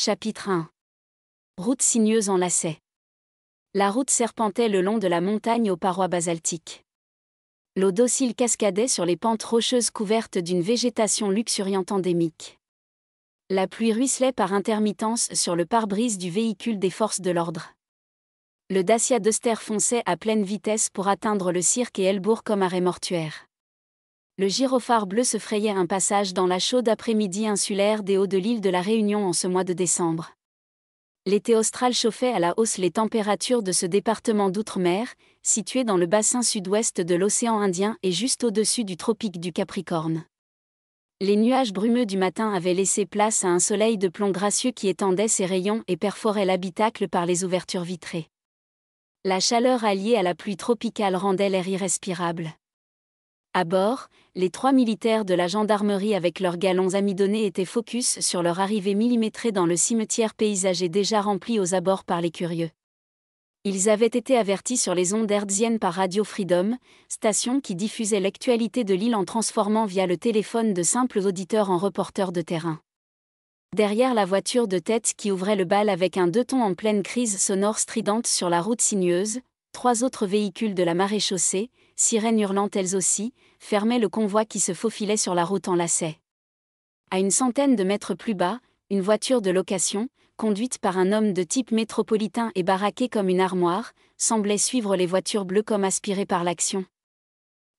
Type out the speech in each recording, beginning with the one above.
Chapitre 1 Route sinueuse en lacets. La route serpentait le long de la montagne aux parois basaltiques. L'eau docile cascadait sur les pentes rocheuses couvertes d'une végétation luxuriante endémique. La pluie ruisselait par intermittence sur le pare-brise du véhicule des forces de l'ordre. Le Dacia Duster fonçait à pleine vitesse pour atteindre le cirque et Elbourg comme arrêt mortuaire le gyrophare bleu se frayait un passage dans la chaude après-midi insulaire des hauts de l'île de la Réunion en ce mois de décembre. L'été austral chauffait à la hausse les températures de ce département d'outre-mer, situé dans le bassin sud-ouest de l'océan Indien et juste au-dessus du tropique du Capricorne. Les nuages brumeux du matin avaient laissé place à un soleil de plomb gracieux qui étendait ses rayons et perforait l'habitacle par les ouvertures vitrées. La chaleur alliée à la pluie tropicale rendait l'air irrespirable. À bord, les trois militaires de la gendarmerie avec leurs galons amidonnés étaient focus sur leur arrivée millimétrée dans le cimetière paysager déjà rempli aux abords par les curieux. Ils avaient été avertis sur les ondes hertziennes par Radio Freedom, station qui diffusait l'actualité de l'île en transformant via le téléphone de simples auditeurs en reporters de terrain. Derrière la voiture de tête qui ouvrait le bal avec un deux tons en pleine crise sonore stridente sur la route sinueuse, trois autres véhicules de la maréchaussée, sirènes hurlantes elles aussi, fermaient le convoi qui se faufilait sur la route en lacet. À une centaine de mètres plus bas, une voiture de location, conduite par un homme de type métropolitain et baraquée comme une armoire, semblait suivre les voitures bleues comme aspirées par l'action.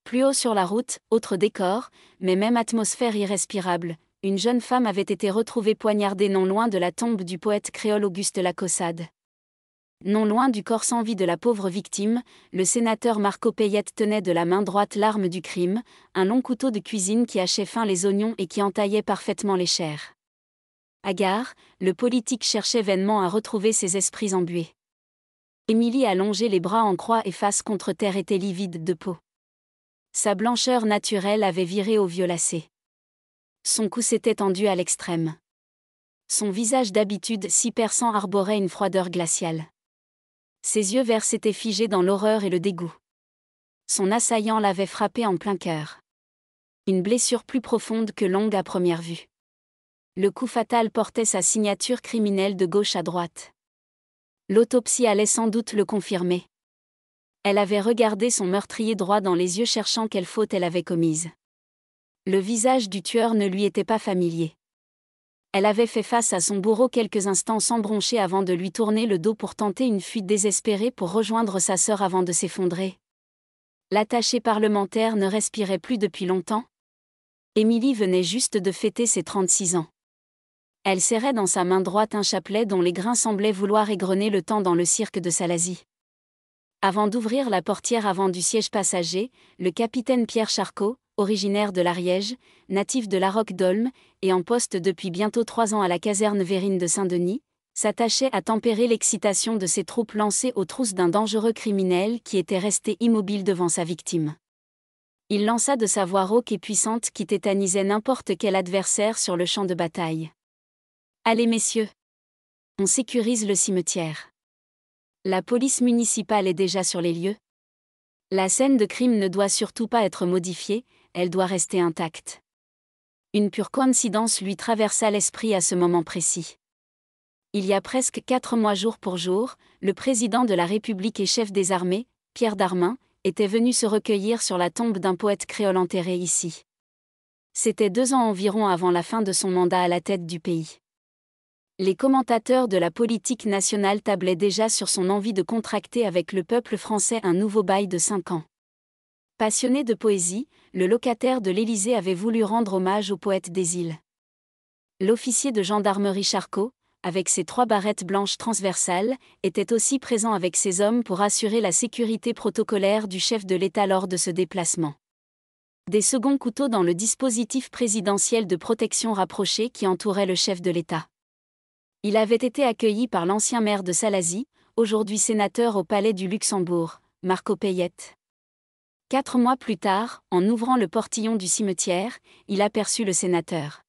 Plus haut sur la route, autre décor, mais même atmosphère irrespirable, une jeune femme avait été retrouvée poignardée non loin de la tombe du poète créole Auguste Lacossade. Non loin du corps sans vie de la pauvre victime, le sénateur Marco Payette tenait de la main droite l'arme du crime, un long couteau de cuisine qui hachait fin les oignons et qui entaillait parfaitement les chairs. Hagard, le politique cherchait vainement à retrouver ses esprits embués. Émilie allongeait les bras en croix et face contre terre était livide de peau. Sa blancheur naturelle avait viré au violacé. Son cou s'était tendu à l'extrême. Son visage d'habitude si perçant arborait une froideur glaciale. Ses yeux verts s'étaient figés dans l'horreur et le dégoût. Son assaillant l'avait frappé en plein cœur. Une blessure plus profonde que longue à première vue. Le coup fatal portait sa signature criminelle de gauche à droite. L'autopsie allait sans doute le confirmer. Elle avait regardé son meurtrier droit dans les yeux cherchant quelle faute elle avait commise. Le visage du tueur ne lui était pas familier elle avait fait face à son bourreau quelques instants sans broncher avant de lui tourner le dos pour tenter une fuite désespérée pour rejoindre sa sœur avant de s'effondrer. L'attachée parlementaire ne respirait plus depuis longtemps. Émilie venait juste de fêter ses 36 ans. Elle serrait dans sa main droite un chapelet dont les grains semblaient vouloir égrener le temps dans le cirque de Salazie. Avant d'ouvrir la portière avant du siège passager, le capitaine Pierre Charcot, originaire de l'Ariège, natif de la Roque d'Olme, et en poste depuis bientôt trois ans à la caserne Vérine de Saint-Denis, s'attachait à tempérer l'excitation de ses troupes lancées aux trousses d'un dangereux criminel qui était resté immobile devant sa victime. Il lança de sa voix rauque et puissante qui tétanisait n'importe quel adversaire sur le champ de bataille. Allez messieurs On sécurise le cimetière. La police municipale est déjà sur les lieux. La scène de crime ne doit surtout pas être modifiée, elle doit rester intacte. Une pure coïncidence lui traversa l'esprit à ce moment précis. Il y a presque quatre mois jour pour jour, le président de la République et chef des armées, Pierre Darmin, était venu se recueillir sur la tombe d'un poète créole enterré ici. C'était deux ans environ avant la fin de son mandat à la tête du pays. Les commentateurs de la politique nationale tablaient déjà sur son envie de contracter avec le peuple français un nouveau bail de cinq ans. Passionné de poésie, le locataire de l'Élysée avait voulu rendre hommage au poète des îles. L'officier de gendarmerie Charcot, avec ses trois barrettes blanches transversales, était aussi présent avec ses hommes pour assurer la sécurité protocolaire du chef de l'État lors de ce déplacement. Des seconds couteaux dans le dispositif présidentiel de protection rapprochée qui entourait le chef de l'État. Il avait été accueilli par l'ancien maire de Salazie, aujourd'hui sénateur au palais du Luxembourg, Marco Payette. Quatre mois plus tard, en ouvrant le portillon du cimetière, il aperçut le sénateur.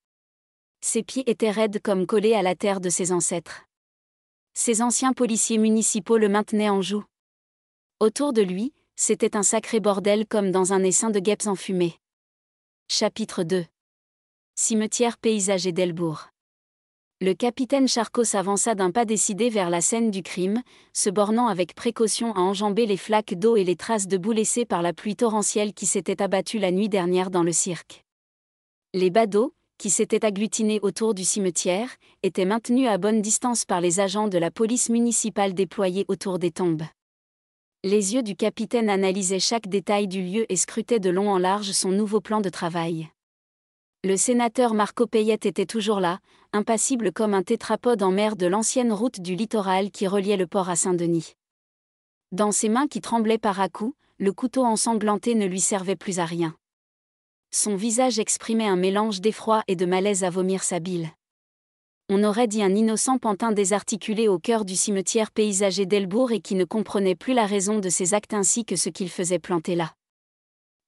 Ses pieds étaient raides comme collés à la terre de ses ancêtres. Ses anciens policiers municipaux le maintenaient en joue. Autour de lui, c'était un sacré bordel comme dans un essaim de guêpes enfumées. Chapitre 2 Cimetière paysager d'Elbourg le capitaine Charcot s'avança d'un pas décidé vers la scène du crime, se bornant avec précaution à enjamber les flaques d'eau et les traces de boue laissées par la pluie torrentielle qui s'était abattue la nuit dernière dans le cirque. Les badauds, qui s'étaient agglutinés autour du cimetière, étaient maintenus à bonne distance par les agents de la police municipale déployés autour des tombes. Les yeux du capitaine analysaient chaque détail du lieu et scrutaient de long en large son nouveau plan de travail. Le sénateur Marco Payette était toujours là, impassible comme un tétrapode en mer de l'ancienne route du littoral qui reliait le port à Saint-Denis. Dans ses mains qui tremblaient par à coups, le couteau ensanglanté ne lui servait plus à rien. Son visage exprimait un mélange d'effroi et de malaise à vomir sa bile. On aurait dit un innocent pantin désarticulé au cœur du cimetière paysager d'Elbourg et qui ne comprenait plus la raison de ses actes ainsi que ce qu'il faisait planter là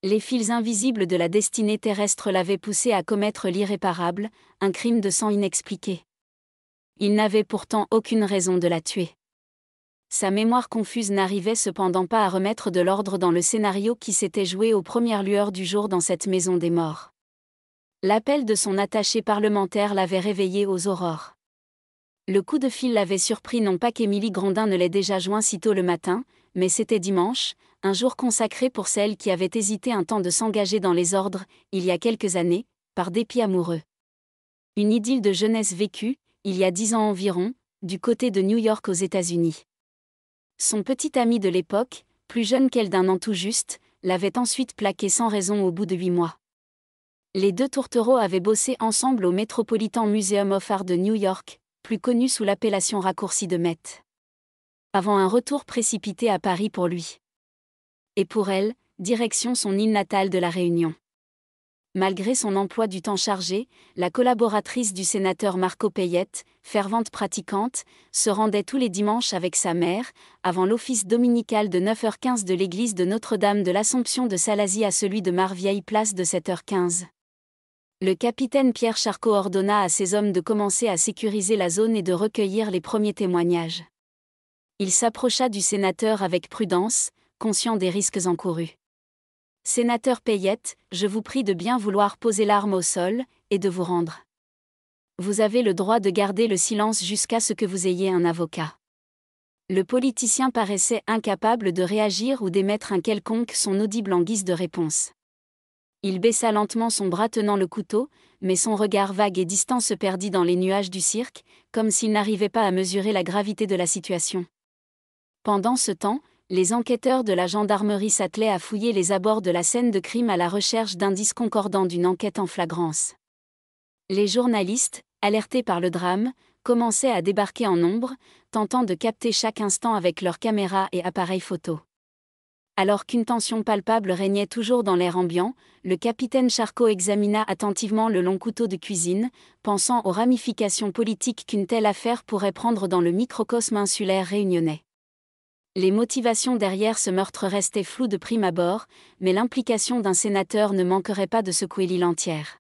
les fils invisibles de la destinée terrestre l'avaient poussé à commettre l'irréparable, un crime de sang inexpliqué. Il n'avait pourtant aucune raison de la tuer. Sa mémoire confuse n'arrivait cependant pas à remettre de l'ordre dans le scénario qui s'était joué aux premières lueurs du jour dans cette maison des morts. L'appel de son attaché parlementaire l'avait réveillé aux aurores. Le coup de fil l'avait surpris non pas qu'Émilie Grandin ne l'ait déjà joint si tôt le matin, mais c'était dimanche, un jour consacré pour celle qui avait hésité un temps de s'engager dans les ordres, il y a quelques années, par dépit amoureux. Une idylle de jeunesse vécue, il y a dix ans environ, du côté de New York aux États-Unis. Son petit ami de l'époque, plus jeune qu'elle d'un an tout juste, l'avait ensuite plaqué sans raison au bout de huit mois. Les deux tourtereaux avaient bossé ensemble au Metropolitan Museum of Art de New York, plus connu sous l'appellation raccourcie de Met avant un retour précipité à Paris pour lui. Et pour elle, direction son île natale de la Réunion. Malgré son emploi du temps chargé, la collaboratrice du sénateur Marco Payette, fervente pratiquante, se rendait tous les dimanches avec sa mère, avant l'office dominical de 9h15 de l'église de Notre-Dame de l'Assomption de Salazie à celui de Marvieille Place de 7h15. Le capitaine Pierre Charcot ordonna à ses hommes de commencer à sécuriser la zone et de recueillir les premiers témoignages il s'approcha du sénateur avec prudence, conscient des risques encourus. Sénateur Payette, je vous prie de bien vouloir poser l'arme au sol, et de vous rendre. Vous avez le droit de garder le silence jusqu'à ce que vous ayez un avocat. Le politicien paraissait incapable de réagir ou d'émettre un quelconque son audible en guise de réponse. Il baissa lentement son bras tenant le couteau, mais son regard vague et distant se perdit dans les nuages du cirque, comme s'il n'arrivait pas à mesurer la gravité de la situation. Pendant ce temps, les enquêteurs de la gendarmerie s'attelaient à fouiller les abords de la scène de crime à la recherche d'indices concordants d'une enquête en flagrance. Les journalistes, alertés par le drame, commençaient à débarquer en nombre, tentant de capter chaque instant avec leurs caméras et appareils photo. Alors qu'une tension palpable régnait toujours dans l'air ambiant, le capitaine Charcot examina attentivement le long couteau de cuisine, pensant aux ramifications politiques qu'une telle affaire pourrait prendre dans le microcosme insulaire réunionnais. Les motivations derrière ce meurtre restaient floues de prime abord, mais l'implication d'un sénateur ne manquerait pas de secouer l'île entière.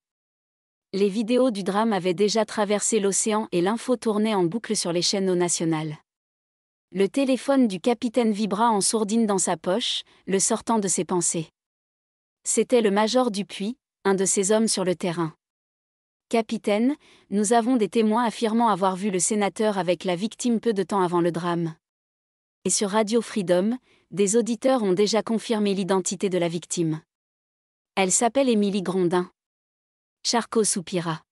Les vidéos du drame avaient déjà traversé l'océan et l'info tournait en boucle sur les chaînes nationales. Le téléphone du capitaine vibra en sourdine dans sa poche, le sortant de ses pensées. C'était le major Dupuis, un de ses hommes sur le terrain. Capitaine, nous avons des témoins affirmant avoir vu le sénateur avec la victime peu de temps avant le drame et sur Radio Freedom, des auditeurs ont déjà confirmé l'identité de la victime. Elle s'appelle Émilie Grondin. Charcot soupira.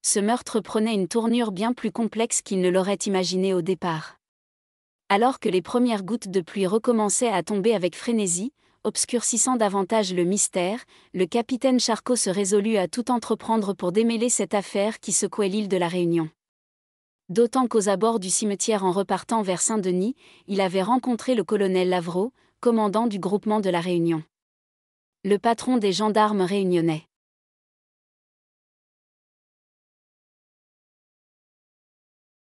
Ce meurtre prenait une tournure bien plus complexe qu'il ne l'aurait imaginé au départ. Alors que les premières gouttes de pluie recommençaient à tomber avec frénésie, obscurcissant davantage le mystère, le capitaine Charcot se résolut à tout entreprendre pour démêler cette affaire qui secouait l'île de la Réunion. D'autant qu'aux abords du cimetière en repartant vers Saint-Denis, il avait rencontré le colonel Lavro, commandant du groupement de la Réunion. Le patron des gendarmes réunionnais.